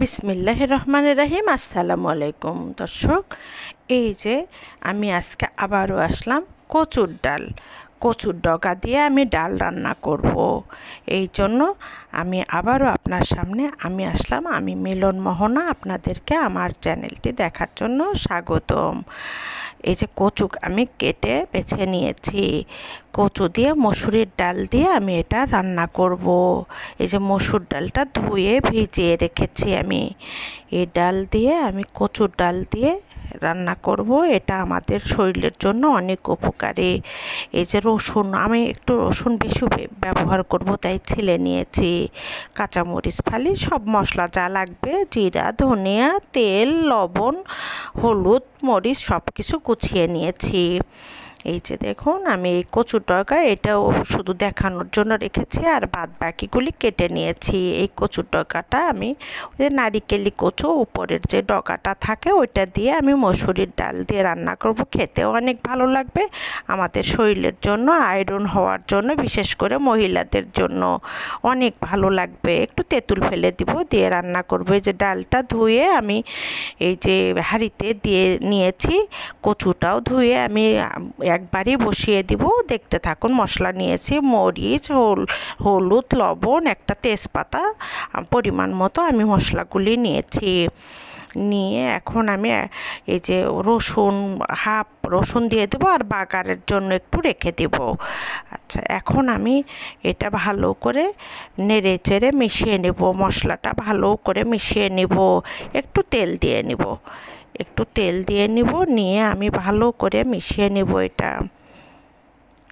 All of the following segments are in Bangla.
বিসমিল্লাহ রহমান রাহিম আসসালামু আলাইকুম দর্শক এই যে আমি আজকে আবারও আসলাম কচুর ডাল কচুর ডগা দিয়ে আমি ডাল রান্না করব। এই জন্য আমি আবারও আপনার সামনে আমি আসলাম আমি মিলন মোহনা আপনাদেরকে আমার চ্যানেলটি দেখার জন্য স্বাগতম এই যে কচুক আমি কেটে বেছে নিয়েছি কচু দিয়ে মসুরির ডাল দিয়ে আমি এটা রান্না করব। এই যে মসুর ডালটা ধুয়ে ভিজিয়ে রেখেছি আমি এই ডাল দিয়ে আমি কচুর ডাল দিয়ে রান্না করব এটা আমাদের শরীরের জন্য অনেক উপকারী এই যে রসুন আমি একটু রসুন বেশি ব্যবহার করব তাই ছিলে নিয়েছি কাঁচামরিচ ফালি সব মশলা যা লাগবে জিরা ধনিয়া তেল লবণ হলুদ মরিচ সব কিছু গুছিয়ে নিয়েছি এই যে দেখুন আমি এই কচুর ডগা এটাও শুধু দেখানোর জন্য রেখেছি আর বাদ বাকিগুলি কেটে নিয়েছি এই কচুর ডগাটা আমি যে নারিকেলি কচু উপরের যে ডগাটা থাকে ওইটা দিয়ে আমি মসুরির ডাল দিয়ে রান্না করব খেতেও অনেক ভালো লাগবে আমাদের শরীরের জন্য আয়রন হওয়ার জন্য বিশেষ করে মহিলাদের জন্য অনেক ভালো লাগবে একটু তেঁতুল ফেলে দিব দিয়ে রান্না করবো এই যে ডালটা ধুয়ে আমি এই যে হাঁড়িতে দিয়ে নিয়েছি কচুটাও ধুয়ে আমি একবারই বসিয়ে দিব দেখতে থাকুন মশলা নিয়েছি মরিচ হল হলুদ লবণ একটা তেজপাতা পরিমাণ মতো আমি মশলাগুলি নিয়েছি নিয়ে এখন আমি এই যে রসুন হাফ রসুন দিয়ে দেবো আর বাগারের জন্য একটু রেখে দেব আচ্ছা এখন আমি এটা ভালো করে নেড়ে চেড়ে মিশিয়ে নেব মশলাটা ভালো করে মিশিয়ে নেব একটু তেল দিয়ে নেব একটু তেল দিয়ে নিব নিয়ে আমি ভালো করে মিশিয়ে নেব এটা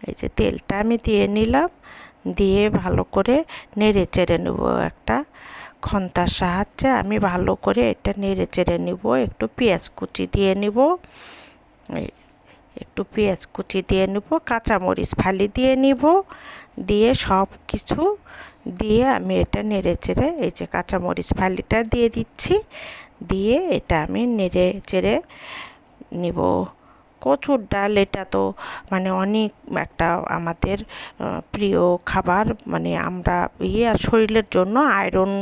এই যে তেলটা আমি দিয়ে নিলাম দিয়ে ভালো করে নেড়ে চেড়ে নেব একটা খন্তার সাহায্যে আমি ভালো করে এটা নেড়ে চেড়ে নেব একটু পেঁয়াজ কুচি দিয়ে নেব একটু পেঁয়াজ কুচি দিয়ে নেব কাঁচামরিচ ফালি দিয়ে নিব দিয়ে সব কিছু দিয়ে আমি এটা নেড়ে চেড়ে এই যে কাঁচামরিচ ফালিটা দিয়ে দিচ্ছি দিয়ে এটা আমি নেড়ে চেড়ে নিব কচুর ডাল এটা তো মানে অনেক একটা আমাদের প্রিয় খাবার মানে আমরা ইয়ে আর শরীরের জন্য আয়রন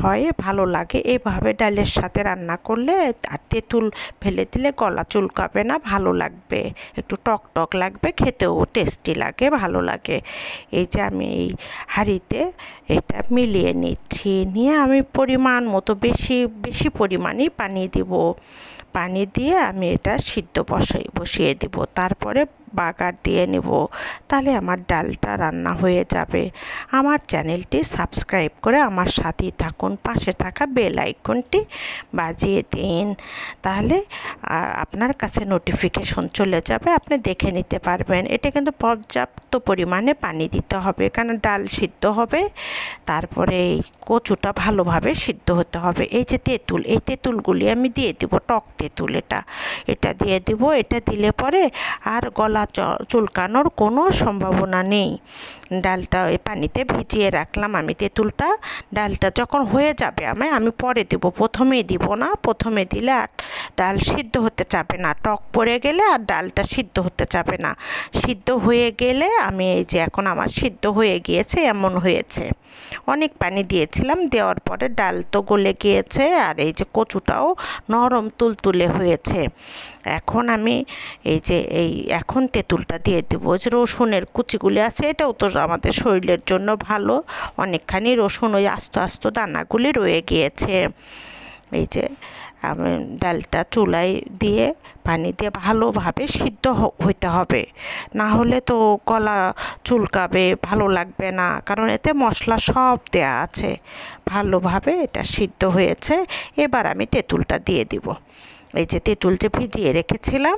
হয় ভালো লাগে এভাবে ডালের সাথে রান্না করলে আর তেঁতুল ফেলে দিলে গলা চুলকাবে না ভালো লাগবে একটু টক টক লাগবে খেতেও টেস্টি লাগে ভালো লাগে এই যে আমি এই হাঁড়িতে এটা মিলিয়ে নিচ্ছি নিয়ে আমি পরিমাণ মতো বেশি বেশি পরিমাণেই পানি দিব পানি দিয়ে আমি এটা সিদ্ধ বসাই বসিয়ে দিব তারপরে বাগার দিয়ে নেব তাহলে আমার ডালটা রান্না হয়ে যাবে আমার চ্যানেলটি সাবস্ক্রাইব করে আমার সাথেই থাকুন পাশে থাকা বেল আইকনটি বাজিয়ে দিন তাহলে আপনার কাছে নোটিফিকেশন চলে যাবে আপনি দেখে নিতে পারবেন এটা কিন্তু পর্যাপ্ত পরিমাণে পানি দিতে হবে কারণ ডাল সিদ্ধ হবে তারপরে এই কচুটা ভালোভাবে সিদ্ধ হতে হবে এই যে তেঁতুল এই তেঁতুলগুলি আমি দিয়ে দিব টক তেঁতুল এটা এটা দিয়ে দিব এটা দিলে পরে আর গলা গলা চুলকানোর কোনো সম্ভাবনা নেই ডালটা ওই পানিতে ভিজিয়ে রাখলাম আমি তেঁতুলটা ডালটা যখন হয়ে যাবে আমি আমি পরে দিব প্রথমেই দিব না প্রথমে দিলে আর ডাল সিদ্ধ হতে চাবে না টক পড়ে গেলে আর ডালটা সিদ্ধ হতে চাবে না সিদ্ধ হয়ে গেলে আমি এই যে এখন আমার সিদ্ধ হয়ে গিয়েছে এমন হয়েছে অনেক পানি দিয়েছিলাম দেওয়ার পরে ডাল তো গলে গিয়েছে আর এই যে কচুটাও নরম তুলতুলে হয়েছে এখন আমি এই যে এই এখন তেঁতুলটা দিয়ে দেবো যে রসুনের কুচিগুলি আছে এটাও তো আমাদের শরীরের জন্য ভালো অনেকখানি রসুন ওই আস্তে আস্তে দানাগুলি রয়ে গিয়েছে এই যে আমি ডালটা চুলায় দিয়ে পানি দিয়ে ভালোভাবে সিদ্ধ হইতে হবে না হলে তো কলা চুলকাবে ভালো লাগবে না কারণ এতে মশলা সব দেয়া আছে ভালোভাবে এটা সিদ্ধ হয়েছে এবার আমি তেঁতুলটা দিয়ে দিব এই যে তেঁতুলটা ভিজিয়ে রেখেছিলাম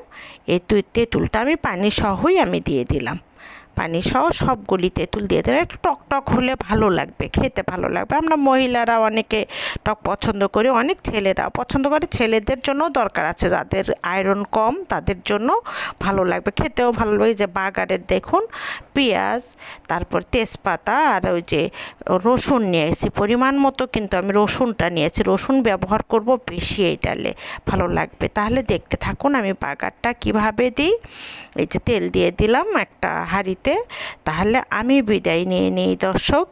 এই তেঁতুলটা আমি পানি সহই আমি দিয়ে দিলাম পানি সহ সবগুলি তেঁতুল দিয়ে দেবে একটু টক টক হলে ভালো লাগবে খেতে ভালো লাগবে আমরা মহিলারা অনেকে টক পছন্দ করি অনেক ছেলেরা পছন্দ করে ছেলেদের জন্য দরকার আছে যাদের আয়রন কম তাদের জন্য ভালো লাগবে খেতেও ভালো লাগবে যে বাগারের দেখুন পেঁয়াজ তারপর তেজপাতা আর ওই যে রসুন নিয়েছি পরিমাণ মতো কিন্তু আমি রসুনটা নিয়েছি রসুন ব্যবহার করব বেশি এই ডালে ভালো লাগবে তাহলে দেখতে থাকুন আমি বাগারটা কিভাবে দিই এই যে তেল দিয়ে দিলাম একটা হাঁড়িতে তাহলে আমি বিদায় নিয়ে নিই দর্শক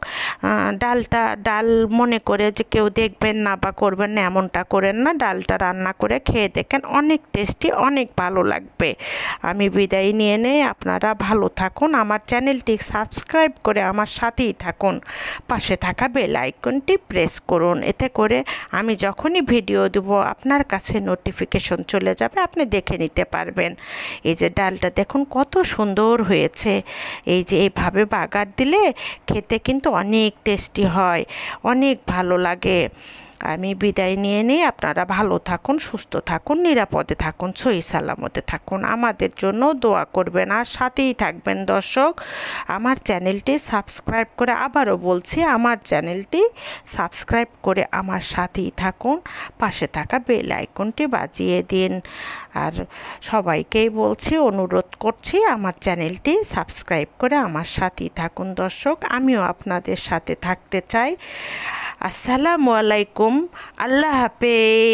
ডালটা ডাল মনে করে যে কেউ দেখবেন না বা করবেন না এমনটা করেন না ডালটা রান্না করে খেয়ে দেখেন অনেক টেস্টি অনেক ভালো লাগবে আমি বিদায় নিয়ে নেই আপনারা ভালো থাকুন আমার চ্যানেলটি সাবস্ক্রাইব করে আমার সাথেই থাকুন পাশে থাকা বেল আইকনটি প্রেস করুন এতে করে আমি যখনই ভিডিও দেব আপনার কাছে নোটিফিকেশন চলে যাবে আপনি দেখে নিতে পারবেন এই যে ডালটা দেখুন কত সুন্দর হয়েছে এই যে এইভাবে বাগার দিলে খেতে কিন্তু অনেক অনেক টেস্টি হয় অনেক ভালো লাগে আমি বিদায় নিয়ে নিই আপনারা ভালো থাকুন সুস্থ থাকুন নিরাপদে থাকুন সহি সালামতে থাকুন আমাদের জন্য দোয়া করবেন আর সাথেই থাকবেন দর্শক আমার চ্যানেলটি সাবস্ক্রাইব করে আবারও বলছি আমার চ্যানেলটি সাবস্ক্রাইব করে আমার সাথেই থাকুন পাশে থাকা বেল আইকনটি বাজিয়ে দিন আর সবাইকেই বলছি অনুরোধ করছি আমার চ্যানেলটি সাবস্ক্রাইব করে আমার সাথেই থাকুন দর্শক আমিও আপনাদের সাথে থাকতে চাই আসসালামু আলাইকুম আলাইকুম আল্লাহ হাফেজ